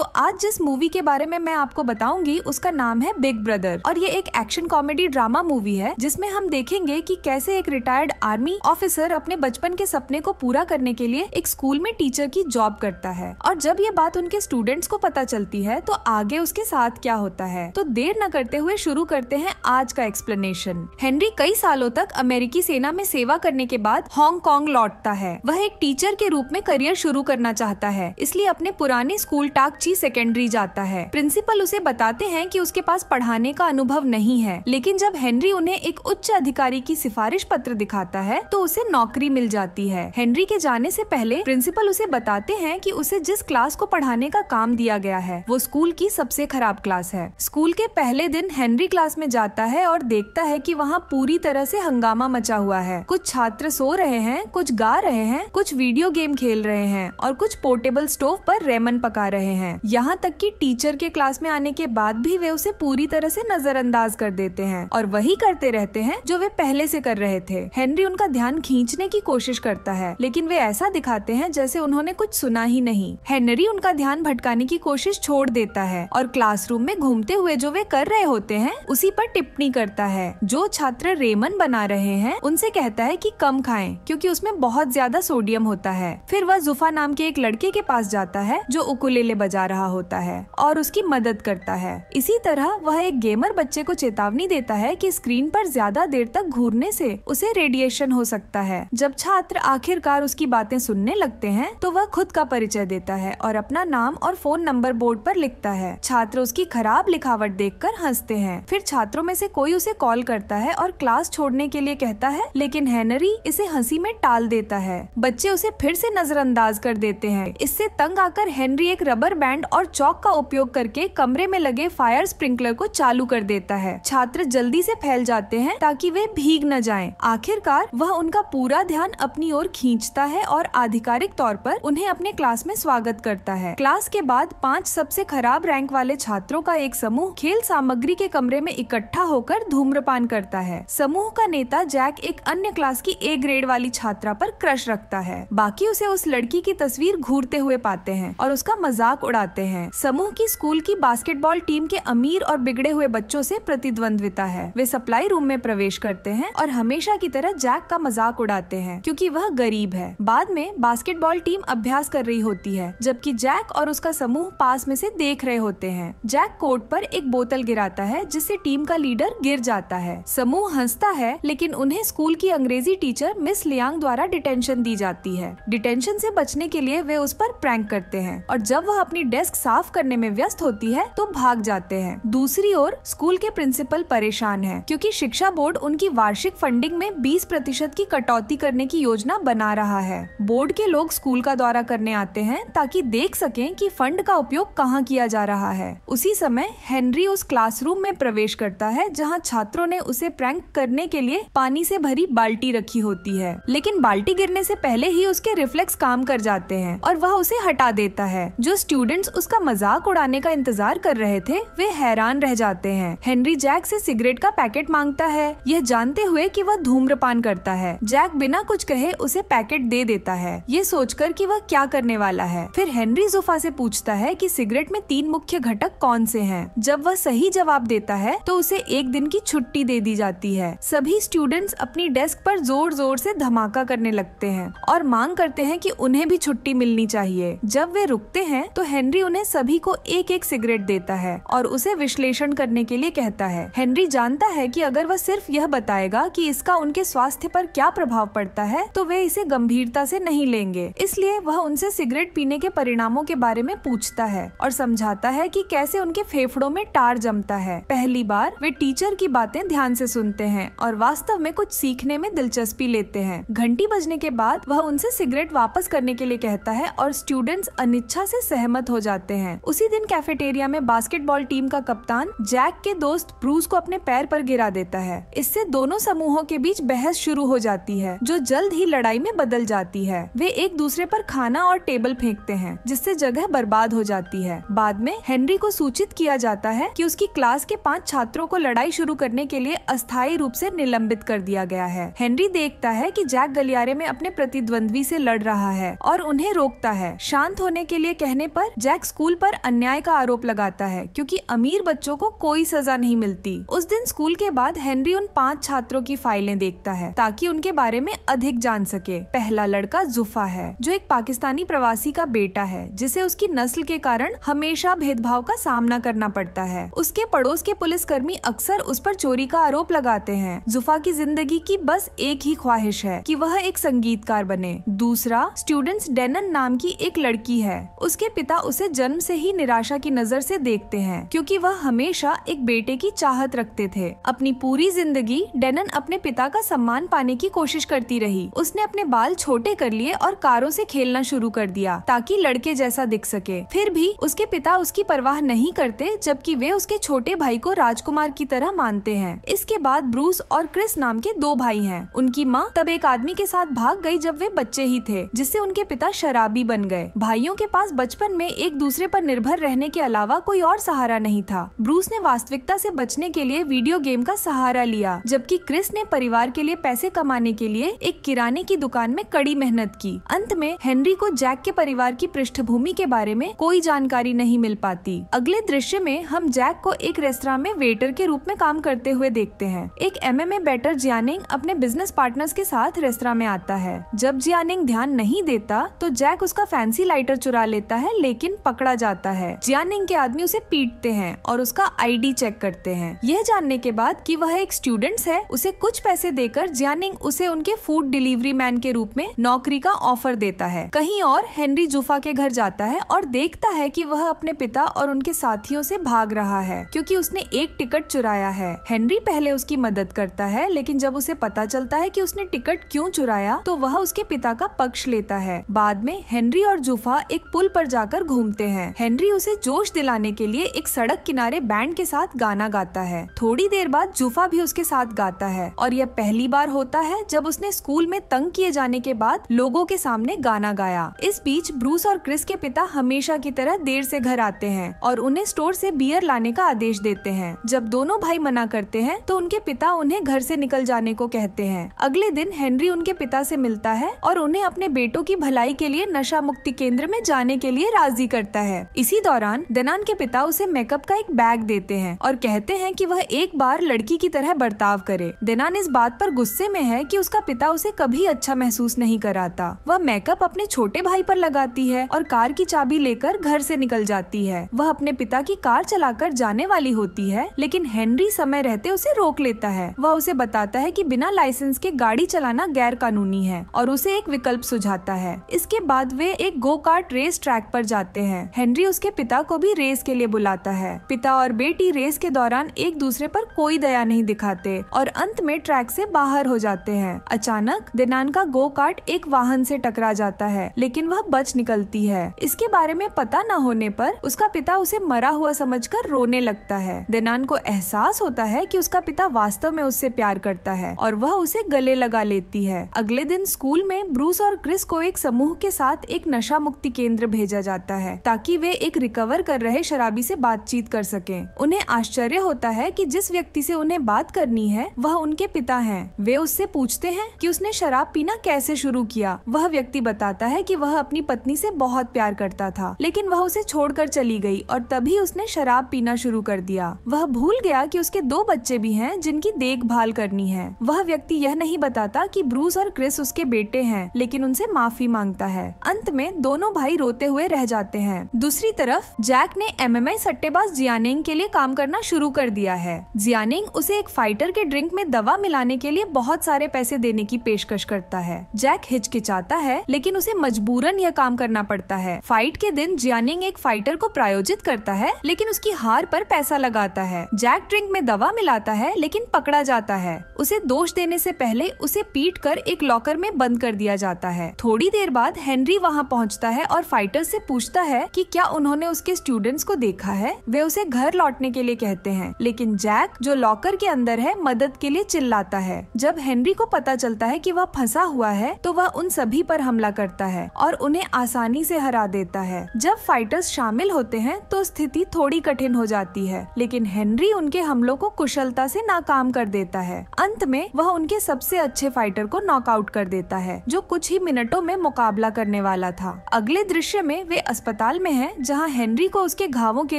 तो आज जिस मूवी के बारे में मैं आपको बताऊंगी उसका नाम है बिग ब्रदर और ये एक एक्शन कॉमेडी ड्रामा मूवी है जिसमें हम देखेंगे कि कैसे एक रिटायर्ड आर्मी ऑफिसर अपने बचपन के सपने को पूरा करने के लिए एक स्कूल में टीचर की जॉब करता है और जब ये बात उनके स्टूडेंट्स को पता चलती है तो आगे उसके साथ क्या होता है तो देर न करते हुए शुरू करते हैं आज का एक्सप्लेनेशन हेनरी कई सालों तक अमेरिकी सेना में सेवा करने के बाद हांगकांग लौटता है वह एक टीचर के रूप में करियर शुरू करना चाहता है इसलिए अपने पुराने स्कूल टाक रुचि सेकेंडरी जाता है प्रिंसिपल उसे बताते हैं कि उसके पास पढ़ाने का अनुभव नहीं है लेकिन जब हेनरी उन्हें एक उच्च अधिकारी की सिफारिश पत्र दिखाता है तो उसे नौकरी मिल जाती है हेनरी के जाने से पहले प्रिंसिपल उसे बताते हैं कि उसे जिस क्लास को पढ़ाने का काम दिया गया है वो स्कूल की सबसे खराब क्लास है स्कूल के पहले दिन हेनरी क्लास में जाता है और देखता है की वहाँ पूरी तरह ऐसी हंगामा मचा हुआ है कुछ छात्र सो रहे हैं कुछ गा रहे हैं कुछ वीडियो गेम खेल रहे हैं और कुछ पोर्टेबल स्टोव पर रेमन पका रहे हैं यहाँ तक कि टीचर के क्लास में आने के बाद भी वे उसे पूरी तरह से नजरअंदाज कर देते हैं और वही करते रहते हैं जो वे पहले से कर रहे थे हेनरी उनका ध्यान खींचने की कोशिश करता है लेकिन वे ऐसा दिखाते हैं जैसे उन्होंने कुछ सुना ही नहीं हेनरी उनका ध्यान भटकाने की कोशिश छोड़ देता है और क्लासरूम में घूमते हुए जो वे कर रहे होते हैं उसी पर टिप्पणी करता है जो छात्र रेमन बना रहे हैं उनसे कहता है की कम खाए क्यूँकी उसमें बहुत ज्यादा सोडियम होता है फिर वह जुफा नाम के एक लड़के के पास जाता है जो उकुलेले बजा जा रहा होता है और उसकी मदद करता है इसी तरह वह एक गेमर बच्चे को चेतावनी देता है कि स्क्रीन पर ज्यादा देर तक घूरने से उसे रेडिएशन हो सकता है जब छात्र आखिरकार उसकी बातें सुनने लगते हैं तो वह खुद का परिचय देता है और अपना नाम और फोन नंबर बोर्ड पर लिखता है छात्र उसकी खराब लिखावट कर हंसते हैं फिर छात्रों में से कोई उसे कॉल करता है और क्लास छोड़ने के लिए कहता है लेकिन हैनरी इसे हंसी में टाल देता है बच्चे उसे फिर से नजरअंदाज कर देते हैं इससे तंग आकर हेनरी एक रबर बैंड स्टैंड और चौक का उपयोग करके कमरे में लगे फायर स्प्रिंकलर को चालू कर देता है छात्र जल्दी से फैल जाते हैं ताकि वे भीग न जाएं। आखिरकार वह उनका पूरा ध्यान अपनी ओर खींचता है और आधिकारिक तौर पर उन्हें अपने क्लास में स्वागत करता है क्लास के बाद पाँच सबसे खराब रैंक वाले छात्रों का एक समूह खेल सामग्री के कमरे में इकट्ठा होकर धूम्रपान करता है समूह का नेता जैक एक अन्य क्लास की ए ग्रेड वाली छात्रा पर क्रश रखता है बाकी उसे उस लड़की की तस्वीर घूरते हुए पाते हैं और उसका मजाक उड़ा आते हैं समूह की स्कूल की बास्केटबॉल टीम के अमीर और बिगड़े हुए बच्चों से प्रतिद्वंद्विता है वे सप्लाई रूम में प्रवेश करते हैं और हमेशा की तरह जैक का मजाक उड़ाते हैं क्योंकि वह गरीब है बाद में बास्केटबॉल टीम अभ्यास कर रही होती है जबकि जैक और उसका समूह पास में से देख रहे होते हैं जैक कोर्ट पर एक बोतल गिराता है जिससे टीम का लीडर गिर जाता है समूह हंसता है लेकिन उन्हें स्कूल की अंग्रेजी टीचर मिस लियांग द्वारा डिटेंशन दी जाती है डिटेंशन से बचने के लिए वे उस पर प्रैंक करते हैं और जब वह अपनी डेस्क साफ करने में व्यस्त होती है तो भाग जाते हैं दूसरी ओर स्कूल के प्रिंसिपल परेशान है क्यूँकी शिक्षा बोर्ड उनकी वार्षिक फंडिंग में बीस प्रतिशत की कटौती करने की योजना बना रहा है बोर्ड के लोग स्कूल का दौरा करने आते हैं ताकि देख सके की फंड का उपयोग कहाँ किया जा रहा है उसी समय हेनरी उस क्लासरूम में प्रवेश करता है जहाँ छात्रों ने उसे प्रैंक करने के लिए पानी से भरी बाल्टी रखी होती है लेकिन बाल्टी गिरने से पहले ही उसके रिफ्लेक्स काम कर जाते हैं और वह उसे हटा देता है जो स्टूडेंट फ्रेंड्स उसका मजाक उड़ाने का इंतजार कर रहे थे वे हैरान रह जाते हैं हेनरी जैक से सिगरेट का पैकेट मांगता है यह जानते हुए कि वह धूम्रपान करता है जैक बिना कुछ कहे उसे पैकेट दे देता है ये सोचकर कि वह क्या करने वाला है फिर हेनरी जुफा से पूछता है कि सिगरेट में तीन मुख्य घटक कौन से हैं जब वह सही जवाब देता है तो उसे एक दिन की छुट्टी दे दी जाती है सभी स्टूडेंट्स अपनी डेस्क पर जोर जोर से धमाका करने लगते हैं और मांग करते हैं कि उन्हें भी छुट्टी मिलनी चाहिए जब वे रुकते हैं तो हेनरी हेनरी उन्हें सभी को एक एक सिगरेट देता है और उसे विश्लेषण करने के लिए कहता है हेनरी जानता है कि अगर वह सिर्फ यह बताएगा कि इसका उनके स्वास्थ्य पर क्या प्रभाव पड़ता है तो वे इसे गंभीरता से नहीं लेंगे इसलिए वह उनसे सिगरेट पीने के परिणामों के बारे में पूछता है और समझाता है की कैसे उनके फेफड़ों में टार जमता है पहली बार वे टीचर की बातें ध्यान से सुनते हैं और वास्तव में कुछ सीखने में दिलचस्पी लेते हैं घंटी बजने के बाद वह उनसे सिगरेट वापस करने के लिए कहता है और स्टूडेंट्स अनिच्छा से सहमत हो हो जाते हैं उसी दिन कैफेटेरिया में बास्केटबॉल टीम का कप्तान जैक के दोस्त ब्रूस को अपने पैर पर गिरा देता है इससे दोनों समूहों के बीच बहस शुरू हो जाती है जो जल्द ही लड़ाई में बदल जाती है वे एक दूसरे पर खाना और टेबल फेंकते हैं जिससे जगह बर्बाद हो जाती है बाद में हेनरी को सूचित किया जाता है कि उसकी क्लास के पांच छात्रों को लड़ाई शुरू करने के लिए अस्थायी रूप से निलंबित कर दिया गया है हेनरी देखता है कि जैक गलियारे में अपने प्रतिद्वंद्वी से लड़ रहा है और उन्हें रोकता है शांत होने के लिए कहने पर जैक जैक स्कूल पर अन्याय का आरोप लगाता है क्योंकि अमीर बच्चों को कोई सजा नहीं मिलती उस दिन स्कूल के बाद हेनरी उन पांच छात्रों की फाइलें देखता है ताकि उनके बारे में अधिक जान सके पहला लड़का जुफा है जो एक पाकिस्तानी प्रवासी का बेटा है जिसे उसकी नस्ल के कारण हमेशा भेदभाव का सामना करना पड़ता है उसके पड़ोस के कर्मी अक्सर उस पर चोरी का आरोप लगाते हैं जुफा की जिंदगी की बस एक ही ख्वाहिश है कि वह एक संगीतकार बने दूसरा स्टूडेंट्स डेनन नाम की एक लड़की है उसके पिता उसे जन्म से ही निराशा की नजर से देखते हैं क्योंकि वह हमेशा एक बेटे की चाहत रखते थे अपनी पूरी जिंदगी डेनन अपने पिता का सम्मान पाने की कोशिश करती रही उसने अपने बाल छोटे कर लिए और कारों से खेलना शुरू कर दिया ताकि लड़के जैसा दिख सके फिर भी उसके पिता उसकी परवाह नहीं करते जबकि वे उसके छोटे भाई को राजकुमार की तरह मानते हैं इसके बाद ब्रूस और क्रिस नाम के दो भाई हैं उनकी माँ तब एक आदमी के साथ भाग गई जब वे बच्चे ही थे जिससे उनके पिता शराबी बन गए भाइयों के पास बचपन में एक दूसरे पर निर्भर रहने के अलावा कोई और सहारा नहीं था ब्रूस ने वास्तविकता से बचने के लिए वीडियो गेम का सहारा लिया जबकि क्रिस ने परिवार के लिए पैसे कमाने के लिए एक किराने की दुकान में कड़ी मेहनत की अंत में हेनरी को जैक के परिवार की पृष्ठभूमि के बारे में कोई जानकारी नहीं मिल पाती अगले दृश्य में हम जैक को एक रेस्तरा में वेटर के रूप में काम करते हुए देखते हैं एक एम एम ए बैटर जियानिंग अपने बिजनेस पार्टनर्स के साथ रेस्तरा में आता है जब जियानिंग ध्यान नहीं देता तो जैक उसका फैंसी लाइटर चुरा लेता है लेकिन लेकिन पकड़ा जाता है जियानिंग के आदमी उसे पीटते हैं और उसका आईडी चेक करते हैं यह जानने के बाद कि वह एक स्टूडेंट है उसे कुछ पैसे देकर जियानिंग उसे उनके फूड डिलीवरी मैन के रूप में नौकरी का ऑफर देता है कहीं और हेनरी जुफा के घर जाता है और देखता है की वह अपने पिता और उनके साथियों ऐसी भाग रहा है क्यूँकी उसने एक टिकट चुराया है हेनरी पहले उसकी मदद करता है लेकिन जब उसे पता चलता है की उसने टिकट क्यूँ चुराया तो वह उसके पिता का पक्ष लेता है बाद में हेनरी और जुफा एक पुल पर जाकर घूम घूमते हैं हेनरी उसे जोश दिलाने के लिए एक सड़क किनारे बैंड के साथ गाना गाता है थोड़ी देर बाद जुफा भी उसके साथ गाता है और यह पहली बार होता है जब उसने स्कूल में तंग किए जाने के बाद लोगों के सामने गाना गाया इस बीच ब्रूस और क्रिस के पिता हमेशा की तरह देर से घर आते हैं और उन्हें स्टोर से बियर लाने का आदेश देते हैं जब दोनों भाई मना करते हैं तो उनके पिता उन्हें घर से निकल जाने को कहते हैं अगले दिन हेनरी उनके पिता से मिलता है और उन्हें अपने बेटों की भलाई के लिए नशा मुक्ति केंद्र में जाने के लिए राजी करता है इसी दौरान दनान के पिता उसे मेकअप का एक बैग देते हैं और कहते हैं कि वह एक बार लड़की की तरह बर्ताव करे दनान इस बात पर गुस्से में है कि उसका पिता उसे कभी अच्छा महसूस नहीं कराता वह मेकअप अपने छोटे भाई पर लगाती है और कार की चाबी लेकर घर से निकल जाती है वह अपने पिता की कार चलाकर जाने वाली होती है लेकिन हेनरी समय रहते उसे रोक लेता है वह उसे बताता है कि बिना लाइसेंस के गाड़ी चलाना गैर कानूनी है और उसे एक विकल्प सुझाता है इसके बाद वे एक गो कार्ट रेस ट्रैक पर जाते होते हैं हेनरी उसके पिता को भी रेस के लिए बुलाता है पिता और बेटी रेस के दौरान एक दूसरे पर कोई दया नहीं दिखाते और अंत में ट्रैक से बाहर हो जाते हैं अचानक दिनान का गो कार्ट एक वाहन से टकरा जाता है लेकिन वह बच निकलती है इसके बारे में पता न होने पर उसका पिता उसे मरा हुआ समझकर रोने लगता है दिनान को एहसास होता है कि उसका पिता वास्तव में उससे प्यार करता है और वह उसे गले लगा लेती है अगले दिन स्कूल में ब्रूस और क्रिस को एक समूह के साथ एक नशा मुक्ति केंद्र भेजा जाता है है ताकि वे एक रिकवर कर रहे शराबी से बातचीत कर सके उन्हें आश्चर्य होता है कि जिस व्यक्ति से उन्हें बात करनी है वह उनके पिता हैं। वे उससे पूछते हैं कि उसने शराब पीना कैसे शुरू किया वह व्यक्ति बताता है कि वह अपनी पत्नी से बहुत प्यार करता था लेकिन वह उसे छोड़कर चली गई और तभी उसने शराब पीना शुरू कर दिया वह भूल गया कि उसके दो बच्चे भी हैं जिनकी देखभाल करनी है वह व्यक्ति यह नहीं बताता कि ब्रूस और क्रिस उसके बेटे हैं लेकिन उनसे माफी मांगता है अंत में दोनों भाई रोते हुए रह जाते हैं दूसरी तरफ जैक ने एम आई सट्टेबाज जियानिंग के लिए काम करना शुरू कर दिया है जियानिंग उसे एक फाइटर के ड्रिंक में दवा मिलाने के लिए बहुत सारे पैसे देने की पेशकश करता है जैक हिचकिचाता है लेकिन उसे मजबूरन यह काम करना पड़ता है फाइट के दिन जियानिंग एक फाइटर को प्रायोजित करता है लेकिन उसकी हार पर पैसा लगाता है जैक ड्रिंक में दवा मिलाता है लेकिन पकड़ा जाता है उसे दोष देने से पहले उसे पीट कर एक लॉकर में बंद कर दिया जाता है थोड़ी देर बाद हेनरी वहाँ पहुँचता है और फाइटर से पूछता है है कि क्या उन्होंने उसके स्टूडेंट्स को देखा है वे उसे घर लौटने के लिए कहते हैं लेकिन जैक जो लॉकर के अंदर है मदद के लिए चिल्लाता है जब हेनरी को पता चलता है कि वह फंसा हुआ है तो वह उन सभी पर हमला करता है और उन्हें आसानी से हरा देता है जब फाइटर्स शामिल होते हैं तो स्थिति थोड़ी कठिन हो जाती है लेकिन हेनरी उनके हमलों को कुशलता से नाकाम कर देता है अंत में वह उनके सबसे अच्छे फाइटर को नॉकआउट कर देता है जो कुछ ही मिनटों में मुकाबला करने वाला था अगले दृश्य में वे अस्पताल अस्पताल में है जहां हेनरी को उसके घावों के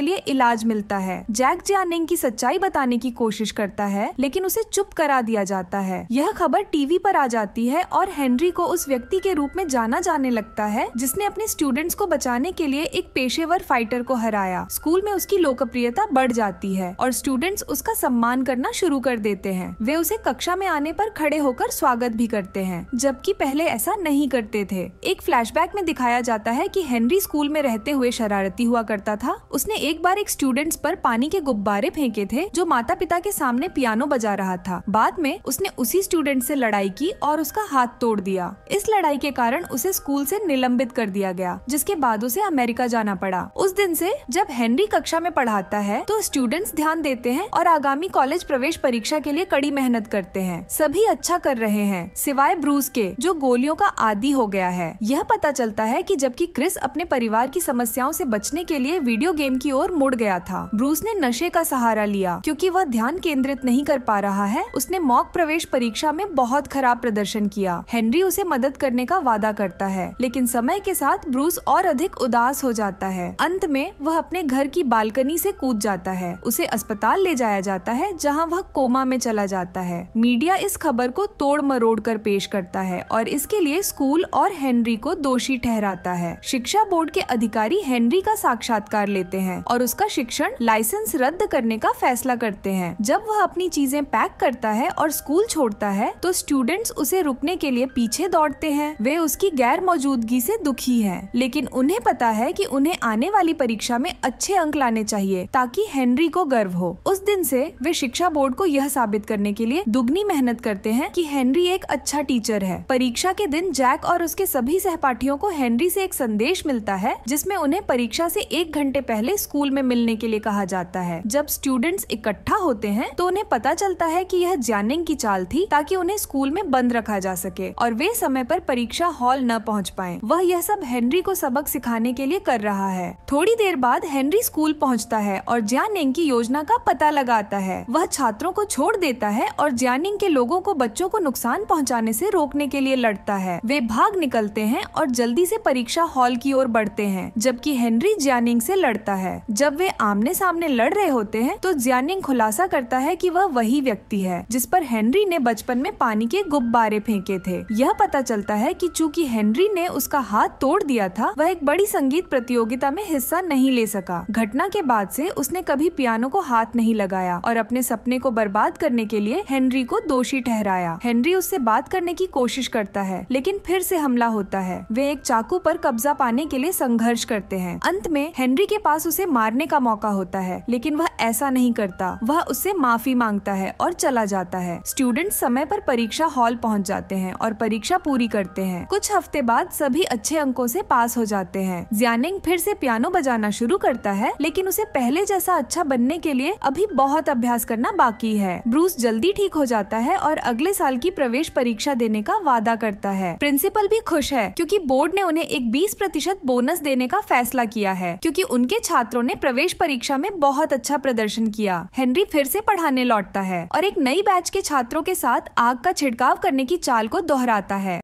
लिए इलाज मिलता है जैक जियानिंग की सच्चाई बताने की कोशिश करता है लेकिन उसे चुप करा दिया जाता है यह खबर टीवी पर आ जाती है और हेनरी को उस व्यक्ति के रूप में जाना जाने लगता है जिसने अपने स्टूडेंट्स को बचाने के लिए एक पेशेवर फाइटर को हराया स्कूल में उसकी लोकप्रियता बढ़ जाती है और स्टूडेंट्स उसका सम्मान करना शुरू कर देते हैं वे उसे कक्षा में आने पर खड़े होकर स्वागत भी करते हैं जबकि पहले ऐसा नहीं करते थे एक फ्लैशबैक में दिखाया जाता है कि हेनरी स्कूल में में रहते हुए शरारती हुआ करता था उसने एक बार एक स्टूडेंट्स पर पानी के गुब्बारे फेंके थे जो माता पिता के सामने पियानो बजा रहा था बाद में उसने उसी स्टूडेंट से लड़ाई की और उसका हाथ तोड़ दिया इस लड़ाई के कारण उसे स्कूल से निलंबित कर दिया गया जिसके बाद उसे अमेरिका जाना पड़ा उस दिन से जब हेनरी कक्षा में पढ़ाता है तो स्टूडेंट्स ध्यान देते हैं और आगामी कॉलेज प्रवेश परीक्षा के लिए कड़ी मेहनत करते हैं सभी अच्छा कर रहे हैं सिवाय ब्रूस के जो गोलियों का आदि हो गया है यह पता चलता है कि जबकि क्रिस अपने परिवार की समस्याओं से बचने के लिए वीडियो गेम की ओर मुड़ गया था ब्रूस ने नशे का सहारा लिया क्योंकि वह ध्यान केंद्रित नहीं कर पा रहा है उसने मॉक प्रवेश परीक्षा में बहुत खराब प्रदर्शन किया हेनरी उसे मदद करने का वादा करता है लेकिन समय के साथ ब्रूस और अधिक उदास हो जाता है अंत में वह अपने घर की बालकनी से कूद जाता है उसे अस्पताल ले जाया जाता है जहाँ वह कोमा में चला जाता है मीडिया इस खबर को तोड़ मरोड़ कर पेश करता है और इसके लिए स्कूल और हेनरी को दोषी ठहराता है शिक्षा बोर्ड के अधिकारी हेनरी का साक्षात्कार लेते हैं और उसका शिक्षण लाइसेंस रद्द करने का फैसला करते हैं जब वह अपनी चीजें पैक करता है और स्कूल छोड़ता है तो स्टूडेंट्स उसे रुकने के लिए पीछे दौड़ते हैं वे उसकी गैर मौजूदगी से दुखी हैं लेकिन उन्हें पता है कि उन्हें आने वाली परीक्षा में अच्छे अंक लाने चाहिए ताकि हेनरी को गर्व हो उस दिन से वे शिक्षा बोर्ड को यह साबित करने के लिए दुगनी मेहनत करते हैं कि हेनरी एक अच्छा टीचर है परीक्षा के दिन जैक और उसके सभी सहपाठियों को हेनरी से एक संदेश मिलता है जिसमें उन्हें परीक्षा से एक घंटे पहले स्कूल में मिलने के लिए कहा जाता है जब स्टूडेंट्स इकट्ठा होते हैं तो उन्हें पता चलता है कि यह जैनिंग की चाल थी ताकि उन्हें स्कूल में बंद रखा जा सके और वे समय पर परीक्षा हॉल न पहुंच पाए वह यह सब हेनरी को सबक सिखाने के लिए कर रहा है थोड़ी देर बाद हेनरी स्कूल पहुंचता है और जैनिंग की योजना का पता लगाता है वह छात्रों को छोड़ देता है और जैनिंग के लोगों को बच्चों को नुकसान पहुँचाने से रोकने के लिए लड़ता है वे भाग निकलते हैं और जल्दी से परीक्षा हॉल की ओर बढ़ते हैं हैं जबकि हेनरी जियानिंग से लड़ता है जब वे आमने सामने लड़ रहे होते हैं तो जियानिंग खुलासा करता है कि वह वही व्यक्ति है जिस पर हेनरी ने बचपन में पानी के गुब्बारे फेंके थे यह पता चलता है कि चूंकि हेनरी ने उसका हाथ तोड़ दिया था वह एक बड़ी संगीत प्रतियोगिता में हिस्सा नहीं ले सका घटना के बाद से उसने कभी पियानो को हाथ नहीं लगाया और अपने सपने को बर्बाद करने के लिए हेनरी को दोषी ठहराया हेनरी उससे बात करने की कोशिश करता है लेकिन फिर से हमला होता है वे एक चाकू पर कब्जा पाने के लिए संघर्ष संघर्ष करते हैं अंत में हेनरी के पास उसे मारने का मौका होता है लेकिन वह ऐसा नहीं करता वह उससे माफी मांगता है और चला जाता है स्टूडेंट समय पर परीक्षा हॉल पहुंच जाते हैं और परीक्षा पूरी करते हैं कुछ हफ्ते बाद सभी अच्छे अंकों से पास हो जाते हैं ज्यानिंग फिर से पियानो बजाना शुरू करता है लेकिन उसे पहले जैसा अच्छा बनने के लिए अभी बहुत अभ्यास करना बाकी है ब्रूस जल्दी ठीक हो जाता है और अगले साल की प्रवेश परीक्षा देने का वादा करता है प्रिंसिपल भी खुश है क्योंकि बोर्ड ने उन्हें एक बीस प्रतिशत बोनस देने करने का फैसला किया है क्योंकि उनके छात्रों ने प्रवेश परीक्षा में बहुत अच्छा प्रदर्शन किया हेनरी फिर से पढ़ाने लौटता है और एक नई बैच के छात्रों के साथ आग का छिड़काव करने की चाल को दोहराता है